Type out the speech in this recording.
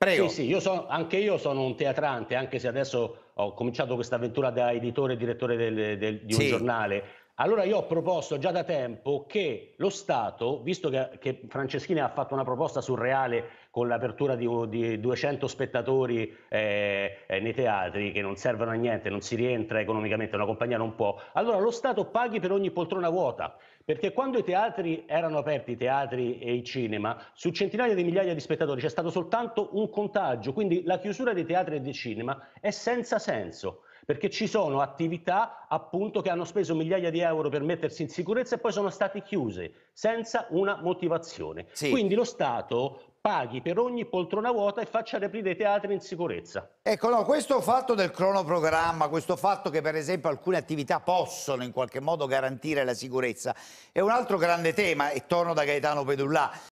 Prego. Sì, sì, io so, anche io sono un teatrante, anche se adesso ho cominciato questa avventura da editore e direttore del, del, di un sì. giornale allora io ho proposto già da tempo che lo Stato, visto che, che Franceschini ha fatto una proposta surreale con l'apertura di, di 200 spettatori eh, eh, nei teatri che non servono a niente, non si rientra economicamente, una compagnia non può, allora lo Stato paghi per ogni poltrona vuota, perché quando i teatri erano aperti, i teatri e i cinema, su centinaia di migliaia di spettatori c'è stato soltanto un contagio, quindi la chiusura dei teatri e del cinema è senza senso perché ci sono attività appunto che hanno speso migliaia di euro per mettersi in sicurezza e poi sono state chiuse senza una motivazione. Sì. Quindi lo Stato paghi per ogni poltrona vuota e faccia riaprire i teatri in sicurezza. Ecco, no, questo fatto del cronoprogramma, questo fatto che per esempio alcune attività possono in qualche modo garantire la sicurezza, è un altro grande tema e torno da Gaetano Pedullà.